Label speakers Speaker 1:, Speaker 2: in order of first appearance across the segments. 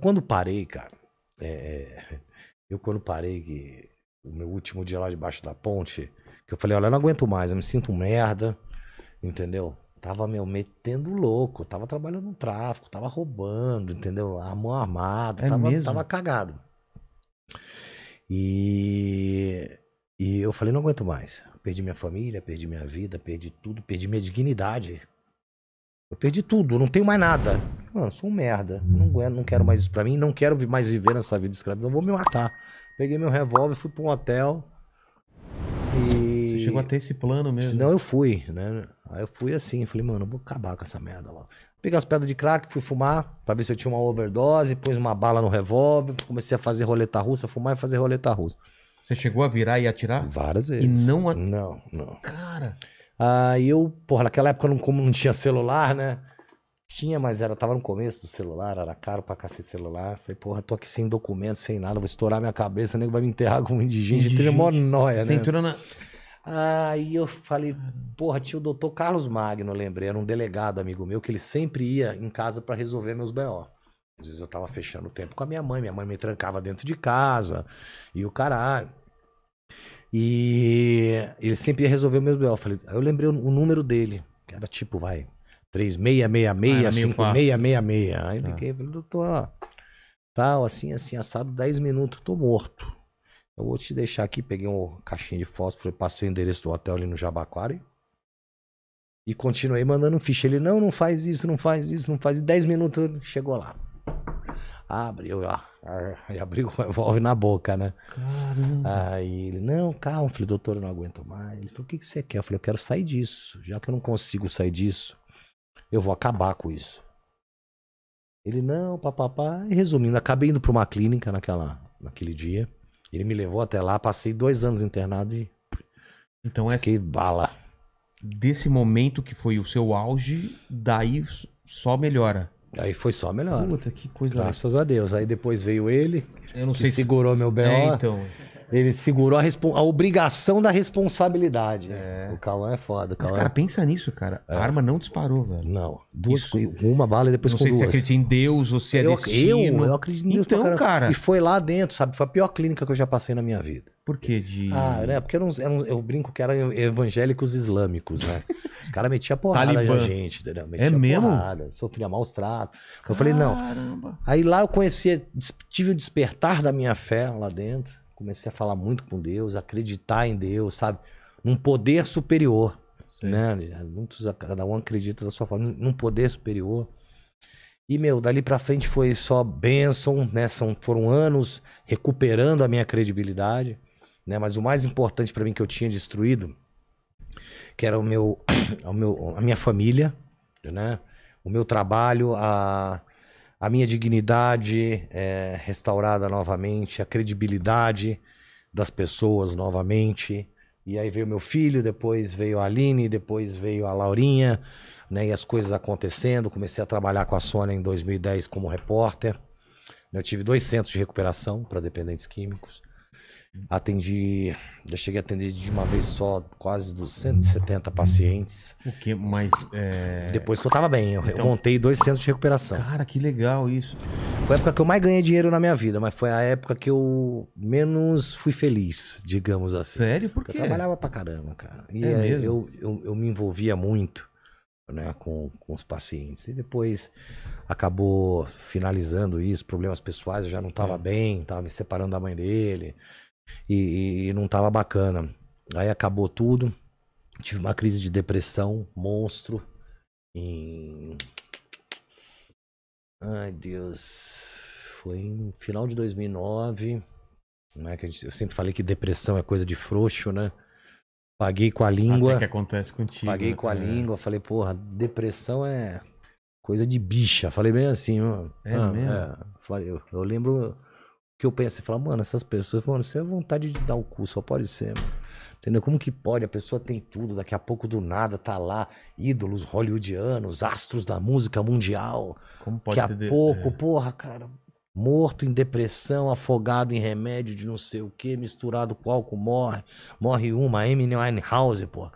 Speaker 1: Quando parei, cara, é, é, eu quando parei, que, o meu último dia lá debaixo da ponte, que eu falei, olha, eu não aguento mais, eu me sinto merda, entendeu? Tava, meu, metendo louco, tava trabalhando no tráfico, tava roubando, entendeu? Armão armado, é tava, tava cagado. E, e eu falei, não aguento mais. Perdi minha família, perdi minha vida, perdi tudo, perdi minha dignidade. Eu perdi tudo, não tenho mais nada. Mano, sou um merda. Não não quero mais isso pra mim, não quero mais viver nessa vida escrava. Não vou me matar. Peguei meu revólver, fui pra um hotel. E. Você chegou a ter esse plano mesmo? Não, eu fui, né? Aí eu fui assim, falei, mano, vou acabar com essa merda lá. Peguei as pedras de crack, fui fumar pra ver se eu tinha uma overdose, pus uma bala no revólver, comecei a fazer roleta russa, fumar e fazer roleta russa. Você chegou a virar e atirar? Várias vezes. E não. A... Não, não. Cara. Aí eu, porra, naquela época não, como não tinha celular, né? Tinha, mas era, tava no começo do celular, era caro pra cacete celular. Falei, porra, tô aqui sem documento, sem nada, vou estourar minha cabeça, o nego vai me enterrar com um indigente, Tem mó nóia, né? na... Aí eu falei, porra, tinha o doutor Carlos Magno, eu lembrei, era um delegado amigo meu, que ele sempre ia em casa para resolver meus B.O. Às vezes eu tava fechando o tempo com a minha mãe, minha mãe me trancava dentro de casa, e o caralho. E ele sempre ia resolver o meu duelo. Eu falei, aí eu lembrei o, número dele, que era tipo, vai, 3666, ah, 5666. Aí ah. liguei, falei, doutor, tal, assim, assim, assado, 10 minutos, tô morto. Eu vou te deixar aqui, peguei uma caixinha de fósforo, passei o endereço do hotel ali no Jabaquari. e continuei mandando ficha. Ele, não, não faz isso, não faz isso, não faz isso. 10 minutos chegou lá abre, eu, e ah, abri o revólver na boca, né? Caramba. Aí ele, não, calma, falei, doutor, eu não aguento mais. Ele falou, o que, que você quer? Eu falei, eu quero sair disso. Já que eu não consigo sair disso, eu vou acabar com isso. Ele, não, papapá. E resumindo, acabei indo para uma clínica naquela, naquele dia. Ele me levou até lá, passei dois anos internado e. Então essa. Que bala. Desse momento que foi o seu auge, daí só melhora. Aí foi só melhor. Puta, que coisa. Graças a Deus. Aí depois veio ele, eu não que sei segurou se... meu BO. É, então. Ele segurou a, a, obrigação da responsabilidade. É. O Cauã é foda. Cauã... Mas, cara, é- pensa nisso, cara. É. A arma não disparou, velho. Não. Duas, uma bala e depois não com duas. Não sei se acredita em Deus ou se é eu, destino. Eu, eu acredito em Deus. Então, cara. E foi lá dentro, sabe? Foi a pior clínica que eu já passei na minha vida. Por quê? de. Ah, né? Porque eram, eram, eu brinco que eram evangélicos islâmicos, né? Os caras metiam porrada na gente, entendeu? Metia é mesmo? Porrada, sofria maus tratos. Caramba. Eu falei, não. Aí lá eu conheci, tive o despertar da minha fé lá dentro. Comecei a falar muito com Deus, acreditar em Deus, sabe? Num poder superior. Né? Muitos, cada um acredita da sua forma, num poder superior. E, meu, dali pra frente foi só bênção, né? São, foram anos recuperando a minha credibilidade né? Mas o mais importante para mim que eu tinha destruído, que era o meu, é o meu a minha família, né? O meu trabalho, a, a minha dignidade é, restaurada novamente, a credibilidade das pessoas novamente. E aí veio meu filho, depois veio a Aline, depois veio a Laurinha, né? E as coisas acontecendo. Comecei a trabalhar com a Sônia em 2010 como repórter. Eu tive dois centros de recuperação para dependentes químicos. Atendi, já cheguei a atender de uma vez só quase 270 pacientes. O que mais. É... Depois que eu tava bem, eu, então... montei dois centros de recuperação. Cara, que legal isso. Foi a época que eu mais ganhei dinheiro na minha vida, mas foi a época que eu menos fui feliz, digamos assim. Sério? Por quê? Porque eu trabalhava pra caramba, cara. E é aí, eu, eu, eu me envolvia muito né, com, com os pacientes. E depois acabou finalizando isso, problemas pessoais, eu já não tava é. bem, tava me separando da mãe dele e, e não tava bacana. Aí acabou tudo. Tive uma crise de depressão, monstro. Em... Ai, Deus. Foi no final de 2009. Não é que gente... eu sempre falei que depressão é coisa de frouxo, né? Paguei com a língua. Até que acontece contigo. Paguei com a né? é. língua. Falei, porra, depressão é coisa de bicha. Falei bem assim, mano. É ah, mesmo? É. Falei, eu, eu lembro que eu penso e falo mano, essas pessoas, mano, isso é vontade de dar o cu, só pode ser, mano. Entendeu? Como que pode? A pessoa tem tudo, daqui a pouco do nada tá lá, ídolos hollywoodianos, astros da música mundial. Como pode Daqui a pouco, é. porra, cara, morto em depressão, afogado em remédio de não sei o que, misturado com álcool, morre. Morre uma, Eminem House porra.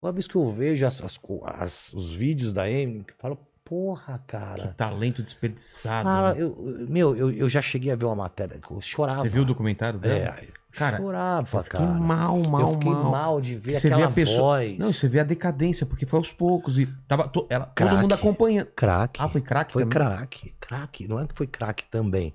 Speaker 1: Uma vez que eu vejo as, as, as os vídeos da Eminem, eu falo, porra, cara. Que talento desperdiçado. Cara, né? eu, meu, eu, eu já cheguei a ver uma matéria que eu chorava. Você viu o documentário dela? É, cara, chorava, eu fiquei cara. mal, mal, eu fiquei mal. mal de ver você aquela vê a pessoa... voz. Não, você vê a decadência, porque foi aos poucos e tava to... Ela, crack, todo mundo acompanhando. Crack. Ah, foi crack Foi também? crack, crack. Não é que foi crack também.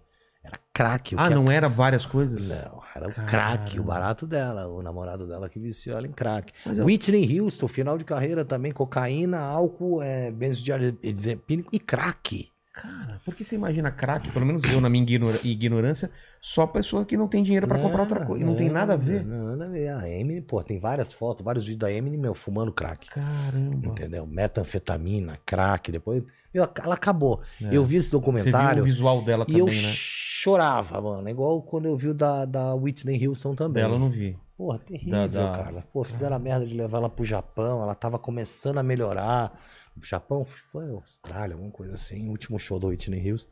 Speaker 1: Era crack. ah, não era várias coisas? Não, era o crack, o barato dela, o namorado dela que viciou ela em crack. Whitney Houston, final de carreira também, cocaína, álcool, é, benzodiazepínico e crack. Cara, por que você imagina crack, pelo menos eu na minha ignorância, só pessoa que não tem dinheiro para comprar outra coisa. Não, não tem nada a ver. Não, nada a ver. A Emily, pô, tem várias fotos, vários vídeos da Emily, meu, fumando crack. Caramba. Entendeu? Metanfetamina, crack, depois. Meu, ela acabou. É. Eu vi esse documentário. Você viu o visual dela também, eu né? chorava, mano. É igual quando eu vi o da, da Whitney Houston também. ela eu não vi. Porra, terrível, da, da... cara. Pô, fizeram a merda de levar ela pro Japão, ela tava começando a melhorar. O Japão foi Austrália, alguma coisa assim. O último show da Whitney Houston.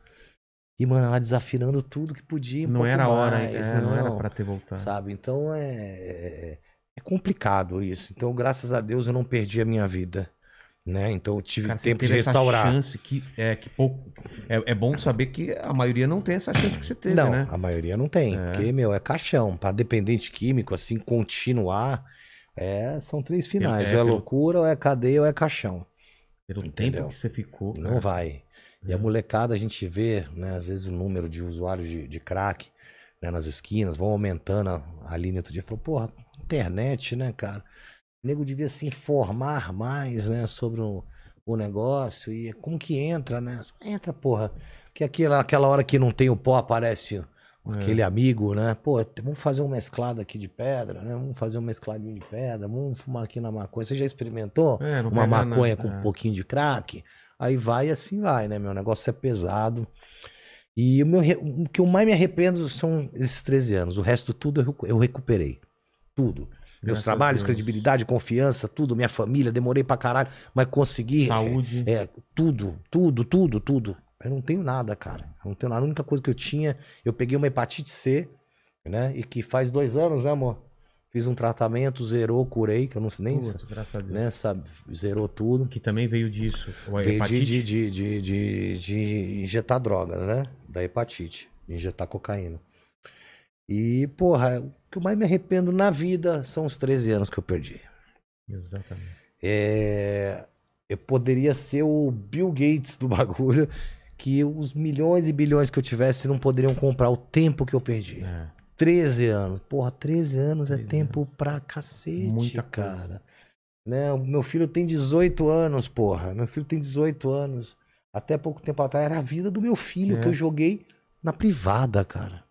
Speaker 1: E, mano, ela desafinando tudo que podia. Um não era a hora, mais, é, não, não era pra ter voltado. Sabe? Então é, é, é complicado isso. Então, graças a Deus, eu não perdi a minha vida. Né? Então eu tive Cara, tempo de restaurar. Essa chance que é que pouco é, é, bom saber que a maioria não tem essa chance que você teve, não, né? a maioria não tem, é. porque meu é caixão, para tá? dependente químico assim continuar, é, são três finais, é, ou é pelo... loucura, ou é cadeia, ou é caixão. Pelo Entendeu? tempo que você ficou. Não vai. E a é. molecada, a gente vê, né, às vezes, o número de usuários de, de crack né, nas esquinas, vão aumentando a, a linha outro dia. Falou, porra, internet, né, cara? o nego devia se informar mais, né, sobre o, o negócio e como que entra, né? Entra, porra. Que aquela, aquela hora que não tem o pó aparece aquele é. amigo, né? Pô, vamos fazer um mesclado aqui de pedra, né? Vamos fazer um mescladinho de pedra, vamos fumar aqui na maconha. Você já experimentou é, uma maconha nada. com um é. pouquinho de crack? Aí vai e assim vai, né? Meu negócio é pesado. E o, meu, o que eu mais me arrependo são esses 13 anos. O resto tudo eu recuperei. Tudo. Meus trabalhos, credibilidade, confiança, tudo, minha família, demorei pra caralho, mas consegui. É, Saúde. É, é, tudo, tudo, tudo, tudo. Eu não tenho nada, cara. Eu não tenho nada. A única coisa que eu tinha, eu peguei uma hepatite C, né? E que faz dois anos, né, amor? Fiz um tratamento, zerou, curei, que eu não sei nem. Putz, graças Né, sabe, zerou tudo. Que também veio disso. Veio de, de, de, de, de, de injetar drogas, né? Da hepatite. Injetar cocaína. E, porra, o que eu mais me arrependo na vida são os 13 anos que eu perdi. Exatamente. É, eu poderia ser o Bill Gates do bagulho, que os milhões e bilhões que eu tivesse não poderiam comprar o tempo que eu perdi. É. 13 anos. Porra, 13 anos 13 é tempo anos. pra cacete, Muita cara. Né? O meu filho tem 18 anos, porra. Meu filho tem 18 anos. Até pouco tempo atrás era a vida do meu filho é. que eu joguei na privada, cara.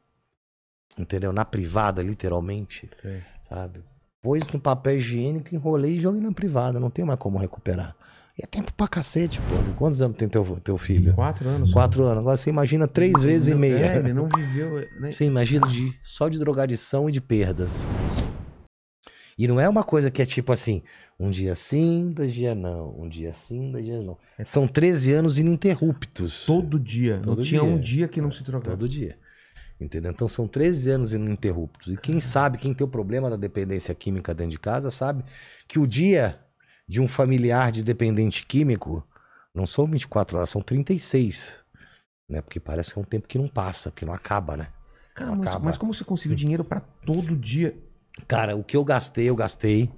Speaker 1: Entendeu? Na privada, literalmente. Sim. Sabe? Pôs no papel higiênico, enrolei e joguei na privada. Não tem mais como recuperar. E é tempo pra cacete, pô. Quantos anos tem teu, teu filho? Quatro anos. Quatro anos. Agora você imagina três não, vezes não, e meia. É, ele não viveu. Né? Você imagina de, só de drogadição e de perdas. E não é uma coisa que é tipo assim, um dia sim, dois dias não, um dia sim, dois dias não. É São 13 anos ininterruptos. Todo dia. Todo não dia. tinha um dia que não se drogava. Todo dia. Entendeu? Então são 13 anos ininterruptos. E quem sabe, quem tem o problema da dependência química dentro de casa, sabe que o dia de um familiar de dependente químico não são 24 horas, são 36. Né? Porque parece que é um tempo que não passa, que não acaba, né? Cara, mas, acaba. mas, como você conseguiu hum. dinheiro para todo dia? Cara, o que eu gastei, eu gastei.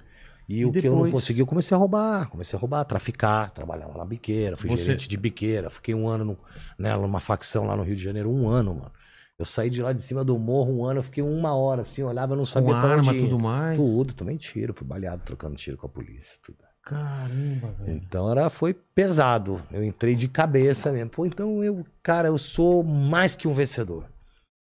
Speaker 1: E, e o depois... que eu não consegui, eu comecei a roubar. Comecei a roubar, traficar, trabalhava na biqueira, fui você... gerente de biqueira. Fiquei um ano no, né, numa facção lá no Rio de Janeiro, um ano, mano. Eu saí de lá de cima do morro um ano, eu fiquei uma hora assim, olhava, não sabia Com pra arma, tudo mais? Tudo, tomei tiro, fui baleado trocando tiro com a polícia, tudo. Caramba, velho. Então era, foi pesado. Eu entrei de cabeça mesmo. Pô, então eu, cara, eu sou mais que um vencedor.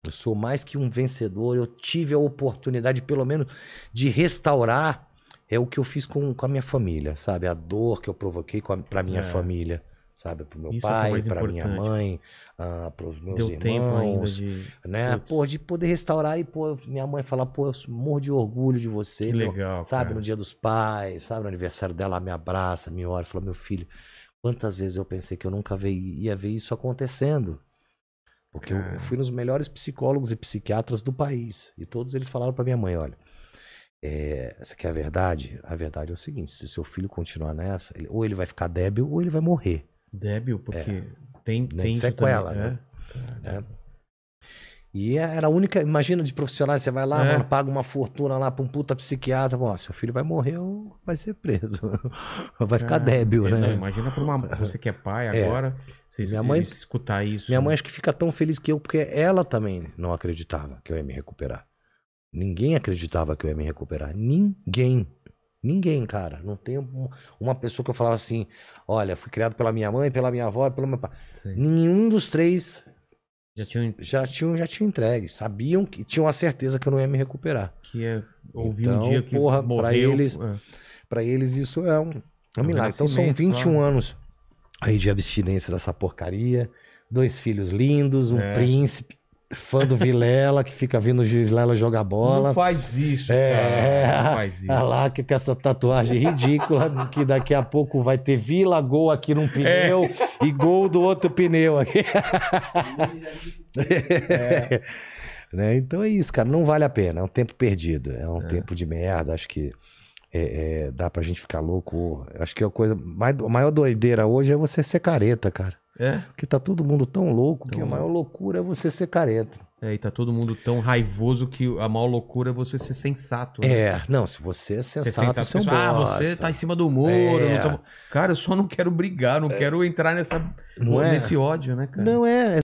Speaker 1: Eu sou mais que um vencedor. Eu tive a oportunidade, pelo menos, de restaurar é o que eu fiz com, com a minha família, sabe? A dor que eu provoquei com a, pra minha é. família sabe? o meu Isso é é pai, é a minha mãe, ah, para os meus Deu irmãos, de... né? Putz. Pô, de poder restaurar e, pô, minha mãe falar, pô, eu morro de orgulho de você. Que legal, Sabe, cara. no dia dos pais, sabe, no aniversário dela, me abraça, me olha, fala, meu filho, quantas vezes eu pensei que eu nunca ia ver isso acontecendo? Porque cara. eu fui nos melhores psicólogos e psiquiatras do país. E todos eles falaram para minha mãe, olha, é, essa aqui é a verdade. A verdade é o seguinte, se seu filho continuar nessa, ele, ou ele vai ficar débil ou ele vai morrer. Débil, porque é. tem, tem sequela. Né? É. é. E era a única, imagina, de profissionais, você vai lá, é. mano, paga uma fortuna lá pra um puta psiquiatra, bom, seu filho vai morrer ou vai ser preso. Vai ficar ah, é, débil, né? Não, imagina pra uma, você que é pai é. agora, vocês, minha mãe, escutar isso. Minha né? mãe acho que fica tão feliz que eu, porque ela também não acreditava que eu ia me recuperar. Ninguém acreditava que eu ia me recuperar. Ninguém. Ninguém, cara. Não tem uma pessoa que eu falava assim: olha, fui criado pela minha mãe, pela minha avó, pelo meu pai. Sim. Nenhum dos três já tinham... já tinham já tinham entregue. Sabiam que tinham a certeza que eu não ia me recuperar. Que é ouvir então, um dia que porra, morreu. Pra eles, é. Pra eles isso é um, é um é milagre. Então são 21 claro. anos aí de abstinência dessa porcaria. Dois filhos lindos, um é. príncipe fã do Vilela, que fica vindo o Vilela jogar bola. Não faz isso, é, cara. Não é, faz isso. Olha lá, que com essa tatuagem ridícula, que daqui a pouco vai ter Vila Gol aqui num pneu é. e gol do outro pneu aqui. é. Né? Então é isso, cara. Não vale a pena. É um tempo perdido. É um é. tempo de merda. Acho que é, é, dá pra gente ficar louco. Acho que a coisa. Mais, a maior doideira hoje é você ser careta, cara. É? Porque tá todo mundo tão louco então... que a maior loucura é você ser careta. É, e tá todo mundo tão raivoso que a maior loucura é você ser sensato. Né? É, não, se você é sensato, você, é Ah, você tá em cima do muro. É. Tô... Cara, eu só não quero brigar, não é. quero entrar nessa, não é? nesse ódio, né, cara? Não é, é